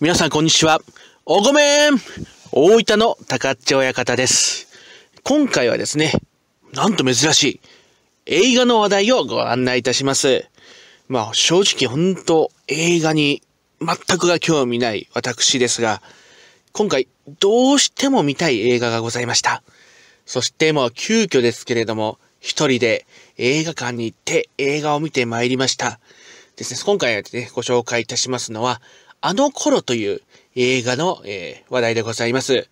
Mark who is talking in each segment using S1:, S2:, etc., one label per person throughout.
S1: 皆さんこんにちは。おごめん大分の高千親方です。今回はですね、なんと珍しい映画の話題をご案内いたします。まあ正直本当映画に全くが興味ない私ですが、今回どうしても見たい映画がございました。そしてもう急遽ですけれども、一人で映画館に行って映画を見てまいりました。ですね、今回ね、ご紹介いたしますのは、あの頃という映画の、えー、話題でございます。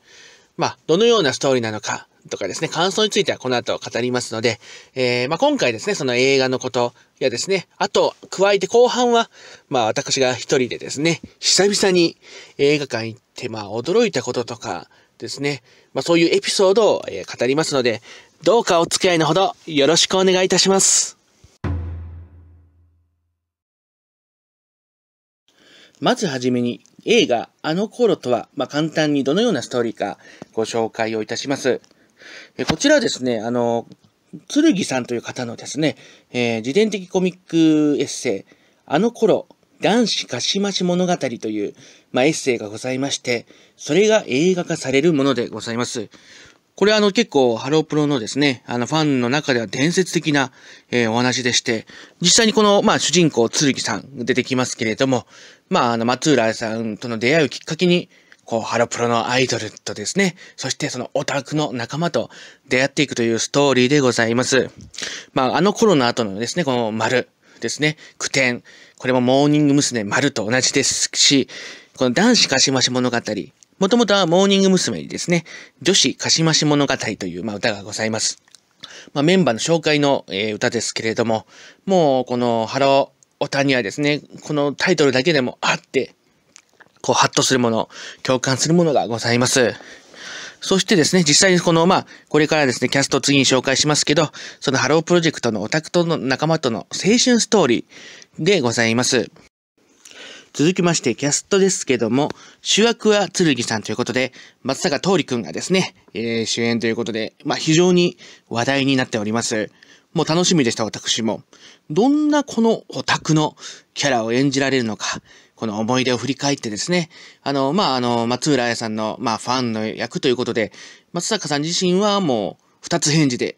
S1: まあ、どのようなストーリーなのかとかですね、感想についてはこの後語りますので、えー、まあ、今回ですね、その映画のことやですね、あと、加えて後半は、まあ、私が一人でですね、久々に映画館行って、まあ、驚いたこととかですね、まあ、そういうエピソードを、えー、語りますので、どうかお付き合いのほどよろしくお願いいたします。まずはじめに映画あの頃とは、まあ、簡単にどのようなストーリーかご紹介をいたします。えこちらはですね、あの、剣さんという方のですね、えー、自伝的コミックエッセイ、あの頃、男子かしまし物語という、まあ、エッセイがございまして、それが映画化されるものでございます。これはあの結構ハロープロのですね、あのファンの中では伝説的な、えー、お話でして、実際にこの、まあ主人公、ぎさん出てきますけれども、まああの松浦さんとの出会いをきっかけに、こう、ハロプロのアイドルとですね、そしてそのオタクの仲間と出会っていくというストーリーでございます。まあ、あの頃の後のですね、この丸ですね、苦点。これもモーニング娘。丸と同じですし、この男子かしまし物語、もともとはモーニング娘。にですね、女子かしまし物語という、まあ、歌がございます。まあ、メンバーの紹介の、えー、歌ですけれども、もうこのハローオタにはですね、このタイトルだけでもあって、こうハッとするもの、共感するものがございます。そしてですね、実際にこの、まあ、これからですね、キャスト次に紹介しますけど、そのハロープロジェクトのオタクとの仲間との青春ストーリーでございます。続きまして、キャストですけども、主役は剣さんということで、松坂桃李くんがですね、えー、主演ということで、まあ、非常に話題になっております。もう楽しみでした、私も。どんなこのオタクのキャラを演じられるのか、この思い出を振り返ってですね、あの、まあ、あの、松浦彩さんの、まあ、ファンの役ということで、松坂さん自身はもう、二つ返事で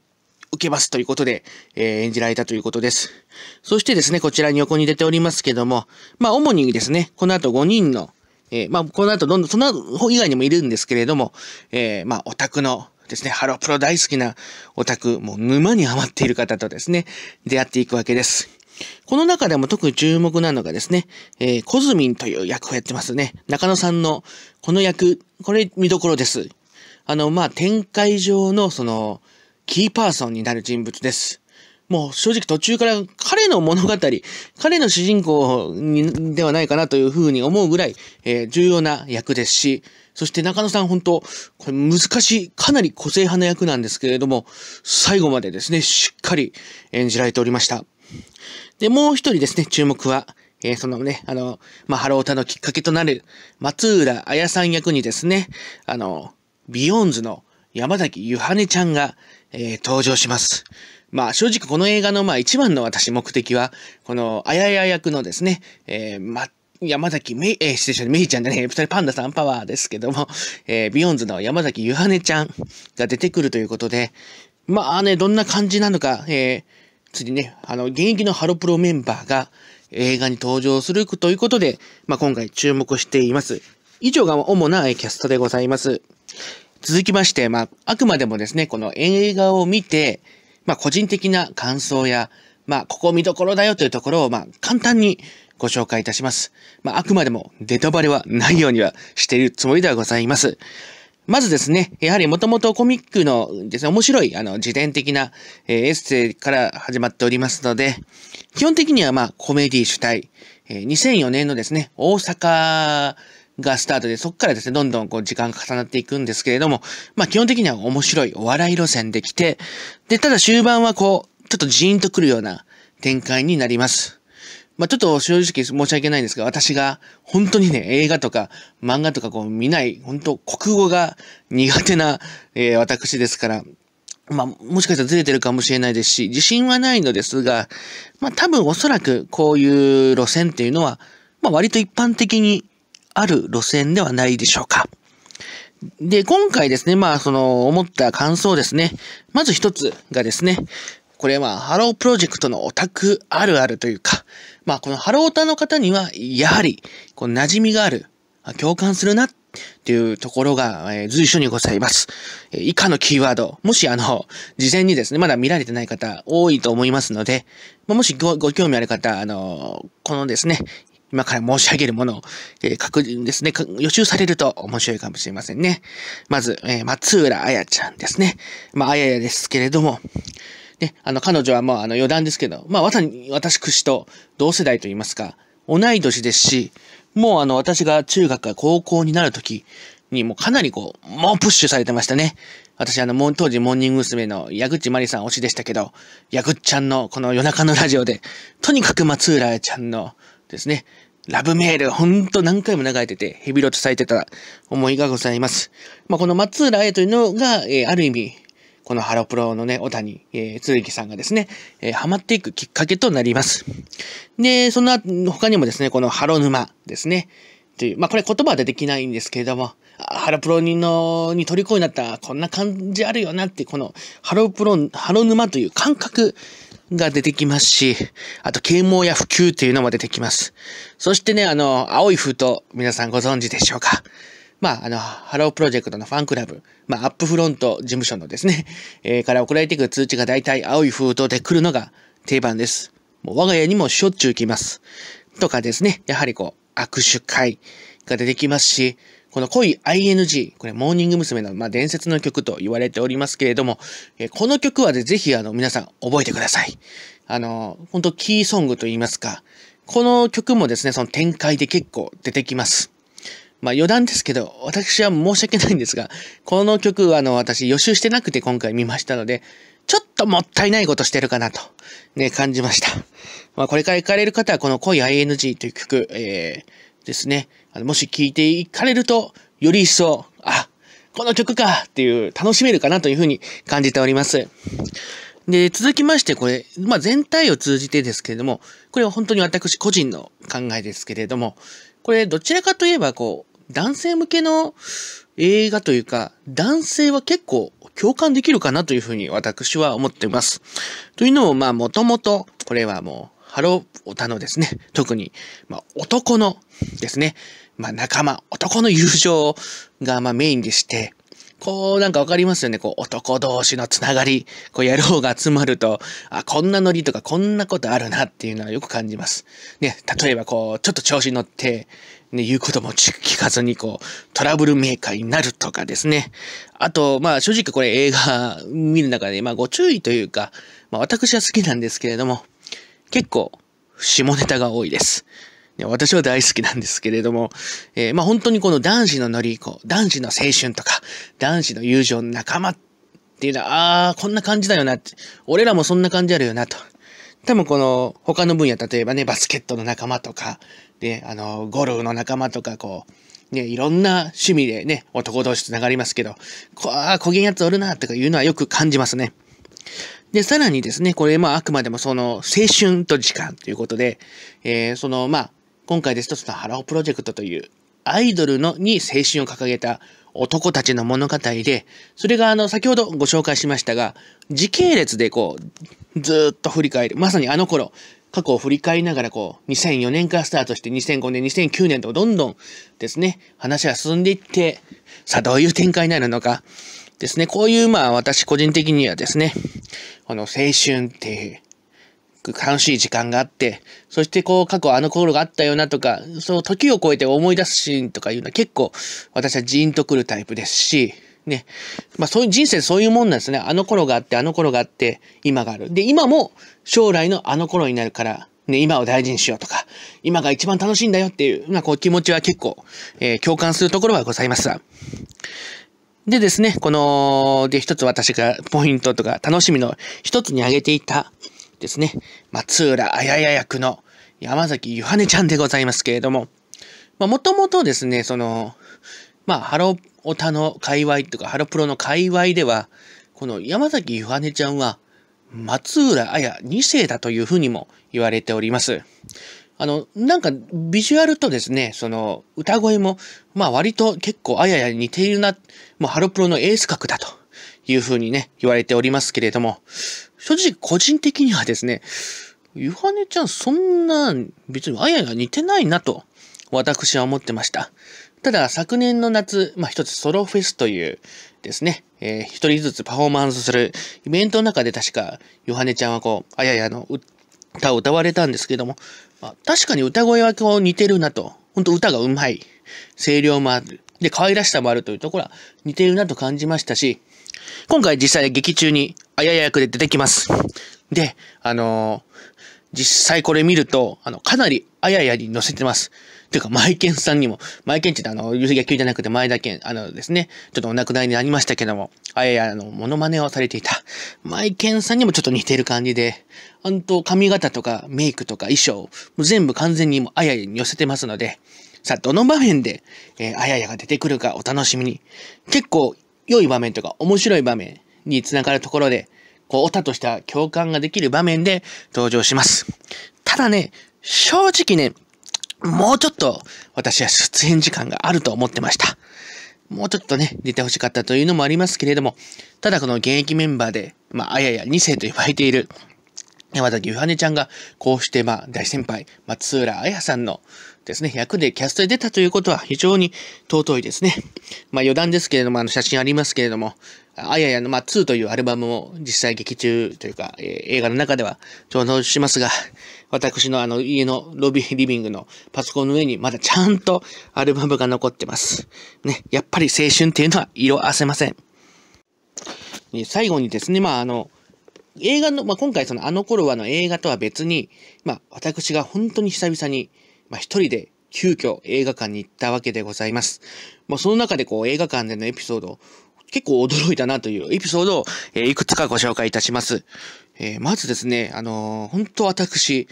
S1: けますということで、えー、演じられたということです。そしてですね、こちらに横に出ておりますけども、まあ主にですね、この後5人の、えー、まあこの後どんどん、その後以外にもいるんですけれども、えー、まあオタクのですね、ハロプロ大好きなオタク、もう沼にハマっている方とですね、出会っていくわけです。この中でも特に注目なのがですね、えー、コズミンという役をやってますね。中野さんのこの役、これ見どころです。あの、まあ、展開上のその、キーパーソンになる人物です。もう正直途中から彼の物語、彼の主人公にではないかなというふうに思うぐらい、えー、重要な役ですし、そして中野さん本当、これ難しい、かなり個性派な役なんですけれども、最後までですね、しっかり演じられておりました。で、もう一人ですね、注目は、えー、そのね、あの、まあ、ハロータのきっかけとなる、松浦彩さん役にですね、あの、ビヨーンズの山崎ゆはねちゃんが、えー、登場します。まあ正直この映画のまあ一番の私目的は、このあやや役のですね、えー、ま、山崎めい、えー、失礼しました。めいちゃんがね二人パンダさんパワーですけども、えー、ビヨンズの山崎ゆはねちゃんが出てくるということで、まあね、どんな感じなのか、えー、次ね、あの、現役のハロプロメンバーが映画に登場するということで、まあ今回注目しています。以上が主なキャストでございます。続きまして、まあ、あくまでもですね、この映画を見て、まあ、個人的な感想や、まあ、ここ見どころだよというところを、まあ、簡単にご紹介いたします。まあ、あくまでもデトバレはないようにはしているつもりではございます。まずですね、やはりもともとコミックのですね、面白い、あの、自伝的な、えー、エッセイから始まっておりますので、基本的にはまあ、コメディ主体、えー、2004年のですね、大阪がスタートで、そこからですね、どんどんこう時間が重なっていくんですけれども、まあ基本的には面白いお笑い路線で来て、で、ただ終盤はこう、ちょっとジーンとくるような展開になります。まあちょっと正直申し訳ないんですが、私が本当にね、映画とか漫画とかこう見ない、本当国語が苦手な、えー、私ですから、まあ、もしかしたらずれてるかもしれないですし、自信はないのですが、まあ、多分おそらくこういう路線っていうのは、まあ、割と一般的にある路線ではないでしょうか。で、今回ですね、まあ、その、思った感想ですね。まず一つがですね、これはハロープロジェクトのオタクあるあるというか、まあ、このハロータの方には、やはり、こう、馴染みがある、共感するなっていうところが、え随所にございます。え以下のキーワード、もしあの、事前にですね、まだ見られてない方多いと思いますので、まもしご興味ある方、あの、このですね、今から申し上げるものを、えー、確認ですね、予習されると面白いかもしれませんね。まず、えー、松浦彩ちゃんですね。まあ、彩ですけれども、ね、あの、彼女はもう、あの、余談ですけど、まあ、私、くと同世代といいますか、同い年ですし、もうあの、私が中学か高校になるときに、もうかなりこう、もうプッシュされてましたね。私あの、当時モーニング娘。の矢口まりさん推しでしたけど、矢口ちゃんのこの夜中のラジオで、とにかく松浦彩ちゃんの、ですね。ラブメール、ほんと何回も流れてて、ヘビロとされてた思いがございます。まあ、この松浦愛というのが、えー、ある意味、このハロプロのね、小谷、えー、木さんがですね、えー、ハマっていくきっかけとなります。で、その他にもですね、このハロ沼ですね、という、まあ、これ言葉でできないんですけれども、ハロプロにの、に虜になった、こんな感じあるよなって、このハロプロ、ハロ沼という感覚、が出てきますし、あと啓蒙や普及というのも出てきます。そしてね、あの、青い封筒、皆さんご存知でしょうかまあ、あの、ハロープロジェクトのファンクラブ、まあ、アップフロント事務所のですね、えー、から送られてくる通知が大体青い封筒で来るのが定番です。もう我が家にもしょっちゅう来ます。とかですね、やはりこう、握手会が出てきますし、この恋 ING、これモーニング娘。の、まあ、伝説の曲と言われておりますけれども、えこの曲は、ね、ぜひあの皆さん覚えてください。あの、本当キーソングと言いますか、この曲もですね、その展開で結構出てきます。まあ余談ですけど、私は申し訳ないんですが、この曲はあの私予習してなくて今回見ましたので、ちょっともったいないことしてるかなと、ね、感じました。まあこれから行かれる方はこの恋 ING という曲、えー、ですね。もし聴いていかれると、より一層、あ、この曲かっていう、楽しめるかなというふうに感じております。で、続きましてこれ、まあ、全体を通じてですけれども、これは本当に私個人の考えですけれども、これどちらかといえばこう、男性向けの映画というか、男性は結構共感できるかなというふうに私は思っています。というのも、まあ、もともと、これはもう、ハローオタのですね、特に、まあ、男のですね、まあ、仲間、男の友情が、まあ、メインでして、こう、なんかわかりますよね。こう、男同士のつながり、こう、野郎が集まると、あ、こんなノリとか、こんなことあるなっていうのはよく感じます。ね、例えばこう、ちょっと調子に乗って、ね、言うことも聞かずに、こう、トラブルメーカーになるとかですね。あと、まあ、正直これ映画見る中で、まあ、ご注意というか、まあ、私は好きなんですけれども、結構、下ネタが多いです。私は大好きなんですけれども、えー、まあ本当にこの男子の乗り子、男子の青春とか、男子の友情、の仲間っていうのは、ああ、こんな感じだよなって、俺らもそんな感じあるよなと。多分この他の分野、例えばね、バスケットの仲間とか、で、あの、ゴルフの仲間とか、こう、ね、いろんな趣味でね、男同士繋がりますけど、こああ、こげんやつおるな、とかいうのはよく感じますね。で、さらにですね、これ、まあ、あくまでもその、青春と時間ということで、えー、その、まあ、今回ですと、そのハラオプロジェクトというアイドルのに青春を掲げた男たちの物語で、それがあの、先ほどご紹介しましたが、時系列でこう、ずっと振り返る。まさにあの頃、過去を振り返りながらこう、2004年からスタートして2005年、2009年とどんどんですね、話が進んでいって、さあどういう展開になるのか。ですね、こういうまあ私個人的にはですね、この青春っていう楽しい時間があって、そしてこう過去あの頃があったよなとか、その時を超えて思い出すシーンとかいうのは結構私はジーンとくるタイプですし、ね。まあそういう人生そういうもんなんですね。あの頃があって、あの頃があって、今がある。で、今も将来のあの頃になるから、ね、今を大事にしようとか、今が一番楽しいんだよっていう、まあこう気持ちは結構、えー、共感するところはございますでですね、この、で一つ私がポイントとか楽しみの一つに挙げていた、ですね、松浦あやや役の山崎ゆはねちゃんでございますけれども、まあ、もともとですね、その、まあ、ハロオタの界隈とか、ハロプロの界隈では、この山崎ゆはねちゃんは、松浦綾2世だというふうにも言われております。あの、なんか、ビジュアルとですね、その、歌声も、まあ割と結構あやや似ているな、もうハロプロのエース格だというふうにね、言われておりますけれども、正直個人的にはですね、ゆはねちゃんそんな別にあやが似てないなと私は思ってました。ただ昨年の夏、まあ、一つソロフェスというですね、えー、一人ずつパフォーマンスするイベントの中で確かヨハネちゃんはこう、あややの歌を歌われたんですけども、まあ、確かに歌声はこう似てるなと、ほんと歌がうまい。声量もある。で、可愛らしさもあるというところは似ているなと感じましたし、今回実際劇中にあやや役で出てきます。で、あのー、実際これ見ると、あの、かなりあややに乗せてます。というか、マイケンさんにも、マイケンってあの、野球じゃなくて前田健、あのですね、ちょっとお亡くなりになりましたけども、あややのモノマネをされていた、マイケンさんにもちょっと似てる感じで、本当髪型とかメイクとか衣装、もう全部完全にもあややに寄せてますので、さあ、どの場面で、えー、あややが出てくるかお楽しみに。結構、良い場面とか、面白い場面につながるところで、こう、オタとした共感ができる場面で登場します。ただね、正直ね、もうちょっと私は出演時間があると思ってました。もうちょっとね、出てほしかったというのもありますけれども、ただこの現役メンバーで、まあ、あやや2世と呼ばれている、山崎ゆはねちゃんが、こうして、まあ、大先輩、松浦あやさんの、ですね、役でキャストで出たということは非常に尊いですね。まあ余談ですけれども、あの写真ありますけれども、あややの、まあ、2というアルバムを実際劇中というか、えー、映画の中では上場しますが、私のあの家のロビーリビングのパソコンの上にまだちゃんとアルバムが残ってます。ね、やっぱり青春っていうのは色あせません。最後にですね、まああの、映画の、まあ、今回そのあの頃はの映画とは別に、まあ私が本当に久々にまあ、一人で急遽映画館に行ったわけでございます。まあ、その中でこう映画館でのエピソード、結構驚いたなというエピソードを、えいくつかご紹介いたします。えー、まずですね、あのー、本当私、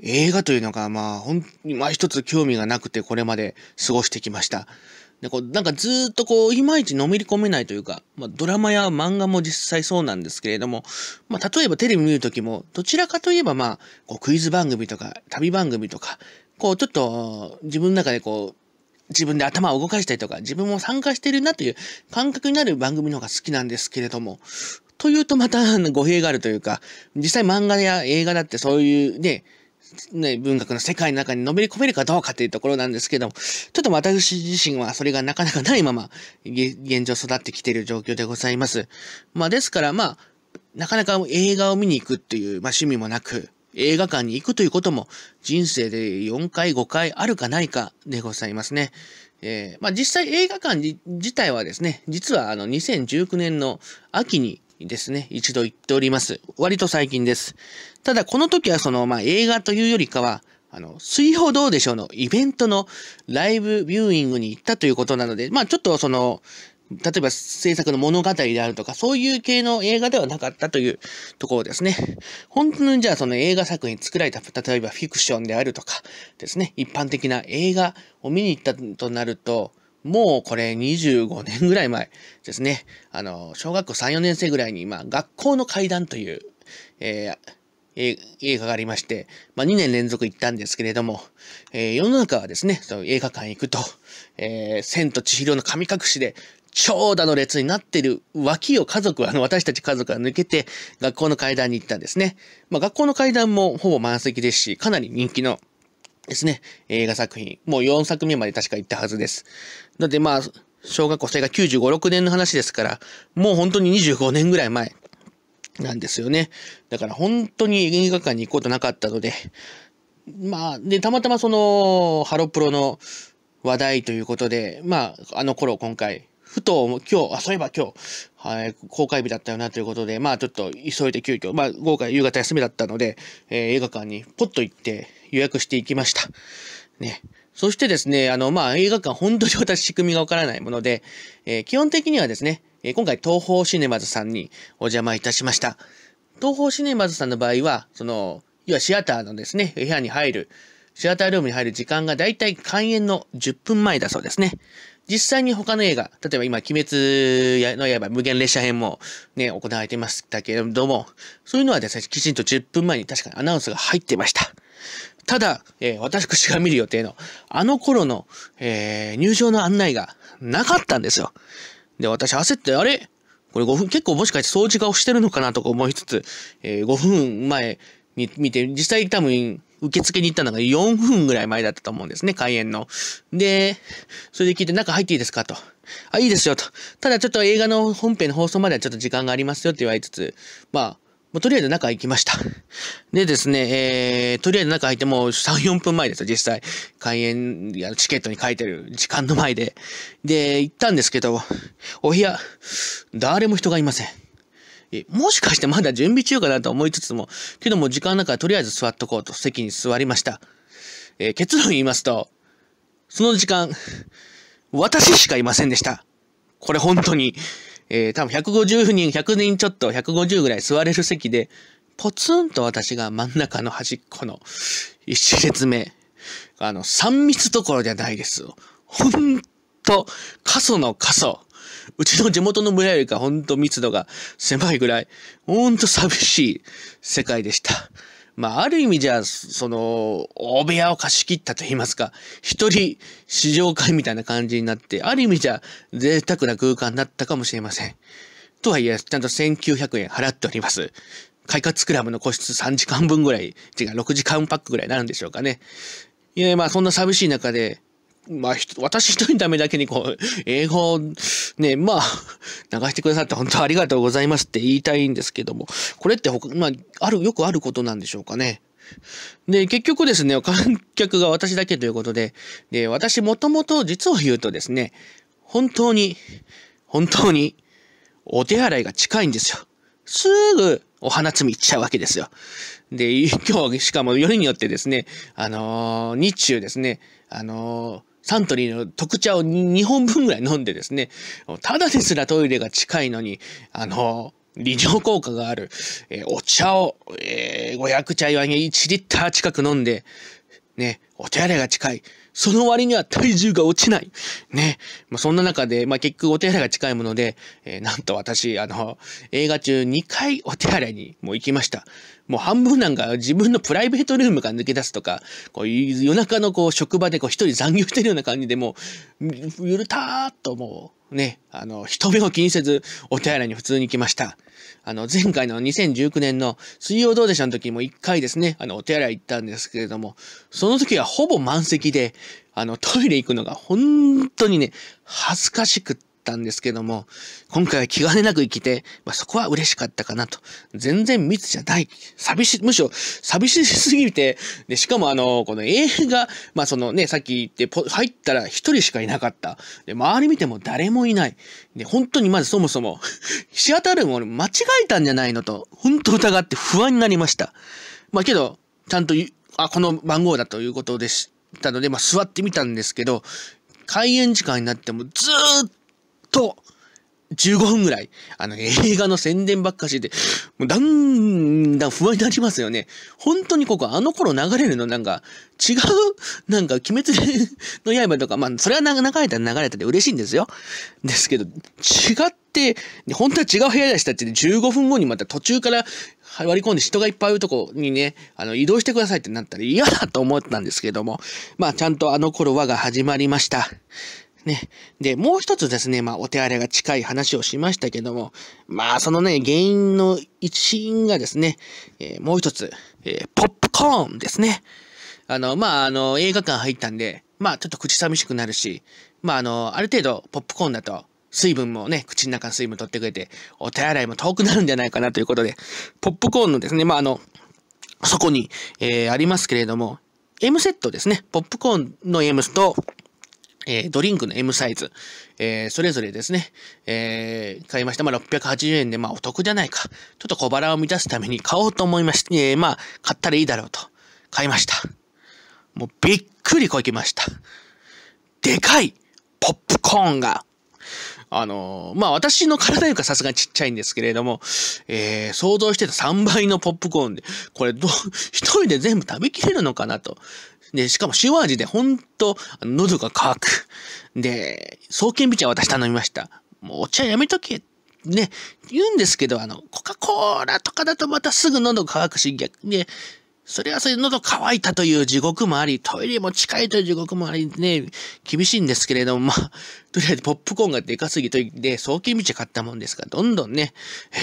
S1: 映画というのが、まあ、ほん、まあ一つ興味がなくてこれまで過ごしてきました。で、こう、なんかずっとこう、いまいちのめり込めないというか、まあドラマや漫画も実際そうなんですけれども、まあ例えばテレビ見るときも、どちらかといえばまあ、こうクイズ番組とか、旅番組とか、こう、ちょっと、自分の中でこう、自分で頭を動かしたりとか、自分も参加してるなという感覚になる番組の方が好きなんですけれども、というとまた語弊があるというか、実際漫画や映画だってそういうね、ね、文学の世界の中にのめり込めるかどうかというところなんですけども、ちょっと私自身はそれがなかなかないまま、現状育ってきている状況でございます。まあですからまあ、なかなか映画を見に行くっていう、まあ趣味もなく、映画館に行くということも人生で4回5回あるかないかでございますね。えー、まあ、実際映画館自体はですね、実はあの2019年の秋にですね、一度行っております。割と最近です。ただこの時はその、まあ、映画というよりかは、あの、水泡どうでしょうのイベントのライブビューイングに行ったということなので、まあちょっとその、例えば制作の物語であるとか、そういう系の映画ではなかったというところですね。本当にじゃあその映画作品作られた、例えばフィクションであるとかですね、一般的な映画を見に行ったとなると、もうこれ25年ぐらい前ですね。あの、小学校3、4年生ぐらいに、まあ、学校の階段という、えー映画がありまして、まあ、2年連続行ったんですけれども、えー、世の中はですね、その映画館行くと、えー、千と千尋の神隠しで長蛇の列になってる脇を家族、あの、私たち家族が抜けて、学校の階段に行ったんですね。まあ、学校の階段もほぼ満席ですし、かなり人気のですね、映画作品。もう4作目まで確か行ったはずです。だってまあ、小学校生が95、6年の話ですから、もう本当に25年ぐらい前なんですよね。だから本当に映画館に行くことなかったので、まあ、で、たまたまその、ハロプロの話題ということで、まあ、あの頃今回ふと今日、あ、そういえば今日、はい、公開日だったよなということで、まあちょっと急いで急遽、まあ豪華夕方休みだったので、えー、映画館にポッと行って予約していきました。ね。そしてですね、あの、まあ映画館本当に私仕組みがわからないもので、えー、基本的にはですね、えー、今回東方シネマズさんにお邪魔いたしました。東方シネマズさんの場合は、その、要はシアターのですね、部屋に入る、シアタールームに入る時間がだいたい開演の10分前だそうですね。実際に他の映画、例えば今、鬼滅の刃、無限列車編もね、行われてましたけれども、そういうのはですね、きちんと10分前に確かにアナウンスが入ってました。ただ、えー、私が見る予定の、あの頃の、えー、入場の案内がなかったんですよ。で、私焦って、あれこれ5分、結構もしかして掃除が押してるのかなとか思いつつ、えー、5分前に見て、実際多分、受付に行ったのが4分ぐらい前だったと思うんですね、開演の。で、それで聞いて中入っていいですかと。あ、いいですよと。ただちょっと映画の本編の放送まではちょっと時間がありますよって言われつつ、まあ、もうとりあえず中行きました。でですね、えー、とりあえず中入ってもう3、4分前ですよ、実際。開演、やチケットに書いてる時間の前で。で、行ったんですけど、お部屋、誰も人がいません。もしかしてまだ準備中かなと思いつつも、けども時間のからとりあえず座っとこうと席に座りました。えー、結論言いますと、その時間、私しかいませんでした。これ本当に、えー、多分150人、100人ちょっと、150ぐらい座れる席で、ポツンと私が真ん中の端っこの一列目。あの、三密どころじゃないです。ほんと、過疎の過疎。うちの地元の村よりかほんと密度が狭いぐらい、ほんと寂しい世界でした。まあ、ある意味じゃあ、その、大部屋を貸し切ったと言いますか、一人試乗会みたいな感じになって、ある意味じゃ贅沢な空間だったかもしれません。とはいえ、ちゃんと1900円払っております。快活クラブの個室3時間分ぐらい、違う、6時間パックぐらいになるんでしょうかね。いや、まあ、そんな寂しい中で、まあ、私一人のためだけにこう、英語をね、まあ、流してくださって本当ありがとうございますって言いたいんですけども、これって他、まあ、ある、よくあることなんでしょうかね。で、結局ですね、観客が私だけということで、で、私もともと実を言うとですね、本当に、本当に、お手洗いが近いんですよ。すぐ、お花摘み行っちゃうわけですよ。で、今日、しかもよりによってですね、あのー、日中ですね、あのー、サントリーの特茶を 2, 本分ぐらい飲んでですね、ただですらトイレが近いのに、あの、利尿効果がある、えー、お茶を、えー、500茶いに1リッター近く飲んで、ね、お手洗いが近い、その割には体重が落ちない。ね。まあ、そんな中で、まあ、結局お手洗いが近いもので、えー、なんと私、あの、映画中2回お手洗いにもう行きました。もう半分なんか自分のプライベートルームから抜け出すとか、こう夜中のこう職場でこう一人残業してるような感じでもう、ゆるたーっともう、ね、あの、人目を気にせず、お手洗いに普通に来ました。あの、前回の2019年の水曜どうでしたの時も一回ですね、あの、お手洗い行ったんですけれども、その時はほぼ満席で、あの、トイレ行くのが本当にね、恥ずかしくって、ったんですけども、今回は気兼ねなく生きて、まあ、そこは嬉しかったかなと。全然密じゃない。寂し、むしろ寂しすぎて、で、しかもあの、この映画、まあそのね、さっき言って、入ったら一人しかいなかった。で、周り見ても誰もいない。で、本当にまずそもそも シアタールーム俺間違えたんじゃないのと、本当疑って不安になりました。まあけど、ちゃんと、あ、この番号だということでしたので、まあ座ってみたんですけど、開演時間になってもずーっと、15分ぐらい、あの、映画の宣伝ばっかしてもうだんだん不安になりますよね。本当にここ、あの頃流れるのなんか、違う、なんか、鬼滅の刃とか、まあ、それは流れたら流れたで嬉しいんですよ。ですけど、違って、本当は違う部屋でしたって15分後にまた途中から割り込んで人がいっぱいいるとこにね、あの、移動してくださいってなったら嫌だと思ったんですけども、まあ、ちゃんとあの頃はが始まりました。ね。で、もう一つですね、まあ、お手荒れが近い話をしましたけども、まあ、そのね、原因の一因がですね、えー、もう一つ、えー、ポップコーンですね。あの、まあ、あの、映画館入ったんで、まあ、ちょっと口寂しくなるし、まあ、あの、ある程度、ポップコーンだと、水分もね、口の中の水分取ってくれて、お手洗いも遠くなるんじゃないかなということで、ポップコーンのですね、まあ、あの、そこに、えー、ありますけれども、M セットですね。ポップコーンの M と、えー、ドリンクの M サイズ、えー、それぞれですね、えー、買いました。まあ、680円で、まあ、お得じゃないか。ちょっと小腹を満たすために買おうと思いまして、えー、まあ、買ったらいいだろうと、買いました。もう、びっくりこきました。でかいポップコーンが、あのー、まあ、私の体よりかさすがにちっちゃいんですけれども、えー、想像してた3倍のポップコーンで、これどう、一人で全部食べきれるのかなと。で、しかも塩味でほんと喉が渇く。で、送健美茶私頼みました。もうお茶やめとけ。ね、言うんですけど、あの、コカ・コーラとかだとまたすぐ喉乾くし、逆に、ね、それはそれ喉乾いたという地獄もあり、トイレも近いという地獄もありね、厳しいんですけれども、まあ、とりあえずポップコーンがでかすぎといって、早期道買ったもんですから、どんどんね、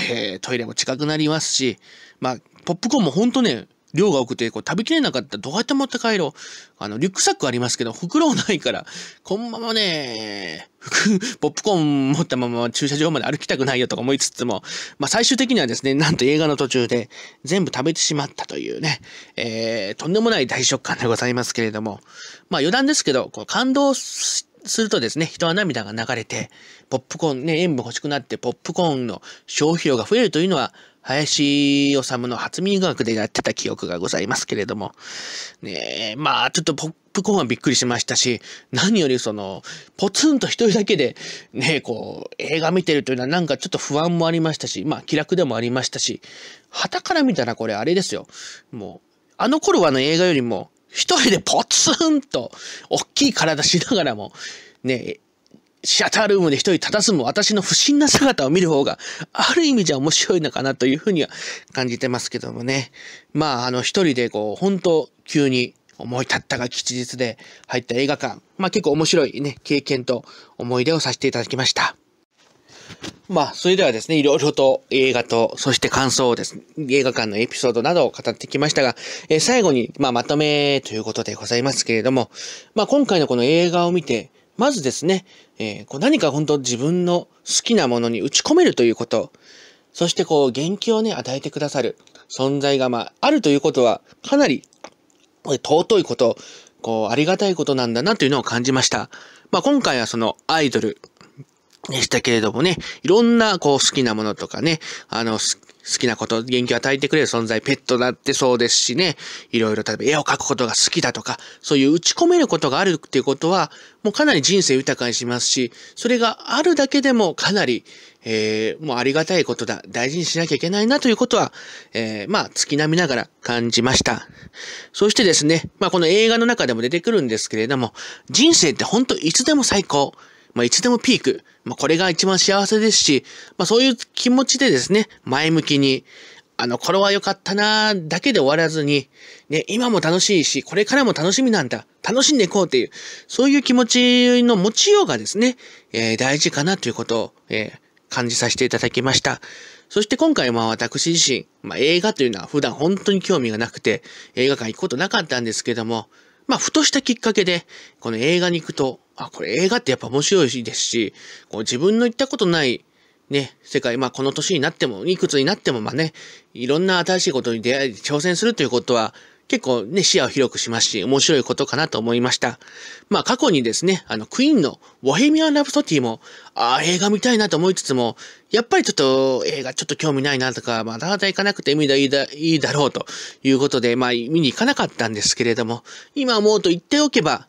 S1: えトイレも近くなりますし、まあ、ポップコーンもほんとね、量が多くて、こう食べきれなかったらどうやって持って帰ろう。あの、リュックサックありますけど、袋ないから、このままね、ポップコーン持ったまま駐車場まで歩きたくないよとか思いつつも、まあ最終的にはですね、なんと映画の途中で全部食べてしまったというね、えー、とんでもない大食感でございますけれども、まあ余談ですけど、こう感動して、するとですね、人は涙が流れて、ポップコーンね、塩分欲しくなってポップコーンの消費量が増えるというのは、林修の初耳学でやってた記憶がございますけれども、ねえ、まあ、ちょっとポップコーンはびっくりしましたし、何よりその、ポツンと一人だけで、ねえ、こう、映画見てるというのはなんかちょっと不安もありましたし、まあ、気楽でもありましたし、旗から見たらこれあれですよ。もう、あの頃はの映画よりも、一人でポツンと、おっきい体しながらも、ね、シアタールームで一人佇た私の不審な姿を見る方が、ある意味じゃ面白いのかなというふうには感じてますけどもね。まあ、あの、一人でこう、本当急に思い立ったが吉日で入った映画館。まあ結構面白いね、経験と思い出をさせていただきました。まあ、それではですね、いろいろと映画と、そして感想をですね、映画館のエピソードなどを語ってきましたが、えー、最後に、まあ、まとめということでございますけれども、まあ、今回のこの映画を見て、まずですね、えー、こう何か本当自分の好きなものに打ち込めるということ、そしてこう、元気をね、与えてくださる存在が、まあ、あるということは、かなり、尊いこと、こう、ありがたいことなんだなというのを感じました。まあ、今回はそのアイドル、でしたけれどもね、いろんなこう好きなものとかね、あの、好きなこと、元気を与えてくれる存在、ペットだってそうですしね、いろいろ、例えば絵を描くことが好きだとか、そういう打ち込めることがあるっていうことは、もうかなり人生豊かにしますし、それがあるだけでもかなり、えー、もうありがたいことだ、大事にしなきゃいけないなということは、えー、まあ、月並みながら感じました。そしてですね、まあこの映画の中でも出てくるんですけれども、人生ってほんといつでも最高。まあ、いつでもピーク、まあ、これが一番幸せですし、まあ、そういう気持ちでですね、前向きに、あの頃は良かったなーだけで終わらずに、ね、今も楽しいし、これからも楽しみなんだ。楽しんでいこうっていう、そういう気持ちの持ちようがですね、えー、大事かなということを、えー、感じさせていただきました。そして今回も私自身、まあ、映画というのは普段本当に興味がなくて、映画館行くことなかったんですけども、まあ、ふとしたきっかけで、この映画に行くと、あ、これ映画ってやっぱ面白いですし、こう自分の行ったことない、ね、世界、まあ、この年になっても、いくつになっても、まあね、いろんな新しいことに出会い、挑戦するということは、結構ね、視野を広くしますし、面白いことかなと思いました。まあ過去にですね、あの、クイーンのボヘミアン・ラブソティも、ああ、映画見たいなと思いつつも、やっぱりちょっと映画ちょっと興味ないなとか、まだまだ行かなくて海でいいだ、いいだろうということで、まあ見に行かなかったんですけれども、今思うと言っておけば、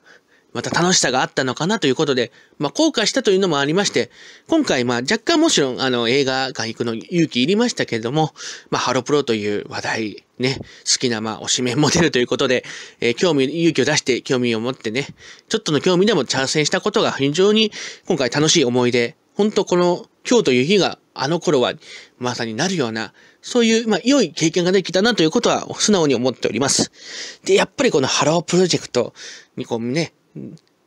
S1: また楽しさがあったのかなということで、まあ、後悔したというのもありまして、今回、まあ、若干もちろん、あの、映画館行くの勇気いりましたけれども、まあ、ハロプロという話題、ね、好きな、まあ、推しメンモデルということで、えー、興味、勇気を出して、興味を持ってね、ちょっとの興味でも挑戦したことが非常に今回楽しい思い出、ほんとこの今日という日があの頃はまさになるような、そういう、まあ、良い経験ができたなということは素直に思っております。で、やっぱりこのハロープロジェクトにこうね、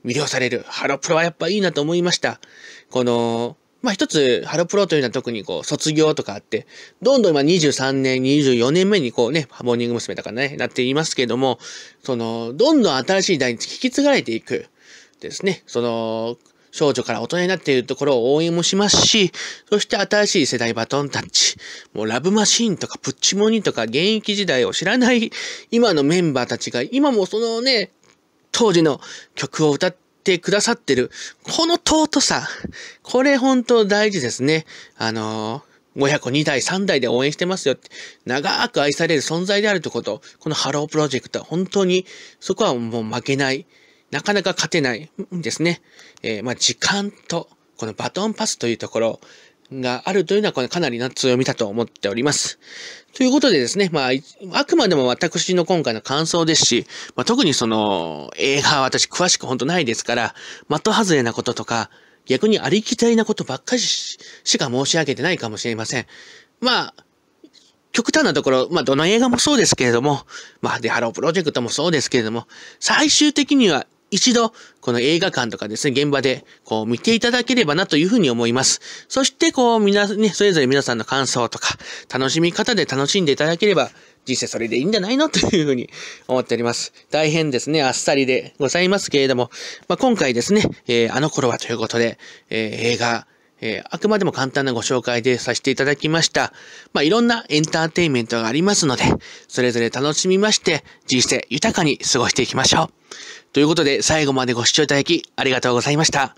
S1: 魅了される。ハロプロはやっぱいいなと思いました。この、まあ、一つ、ハロプロというのは特にこう、卒業とかあって、どんどん今23年、24年目にこうね、モーニング娘。とかね、なっていますけども、その、どんどん新しい代に引き継がれていくですね。その、少女から大人になっているところを応援もしますし、そして新しい世代バトンタッチ、もうラブマシーンとかプッチモニとか現役時代を知らない今のメンバーたちが今もそのね、当時の曲を歌ってくださってる、この尊さ、これ本当大事ですね。あのー、親子2代、3代で応援してますよって、長く愛される存在であるってこと、このハロープロジェクト、本当に、そこはもう負けない、なかなか勝てないんですね。えー、まあ、時間と、このバトンパスというところ、があるというのは、こかなりな強みだと思っております。ということでですね、まあ、あくまでも私の今回の感想ですし、まあ、特にその、映画は私詳しく本当ないですから、的外れなこととか、逆にありきたりなことばっかりしか申し上げてないかもしれません。まあ、極端なところ、まあ、どの映画もそうですけれども、まあ、デハロープロジェクトもそうですけれども、最終的には一度、この映画館とかですね、現場で、こう、見ていただければなというふうに思います。そして、こう、みな、ね、それぞれ皆さんの感想とか、楽しみ方で楽しんでいただければ、実際それでいいんじゃないのというふうに思っております。大変ですね、あっさりでございますけれども、まあ、今回ですね、えー、あの頃はということで、えー、映画、えー、あくまでも簡単なご紹介でさせていただきました。まあ、いろんなエンターテインメントがありますので、それぞれ楽しみまして、人生豊かに過ごしていきましょう。ということで、最後までご視聴いただきありがとうございました。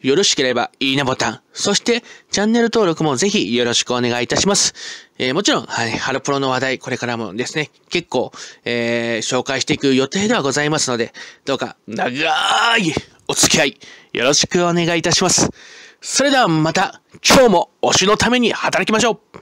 S1: よろしければ、いいねボタン、そして、チャンネル登録もぜひよろしくお願いいたします。えー、もちろん、はい、ハロプロの話題、これからもですね、結構、えー、紹介していく予定ではございますので、どうか、長いお付き合い、よろしくお願いいたします。それではまた今日も推しのために働きましょう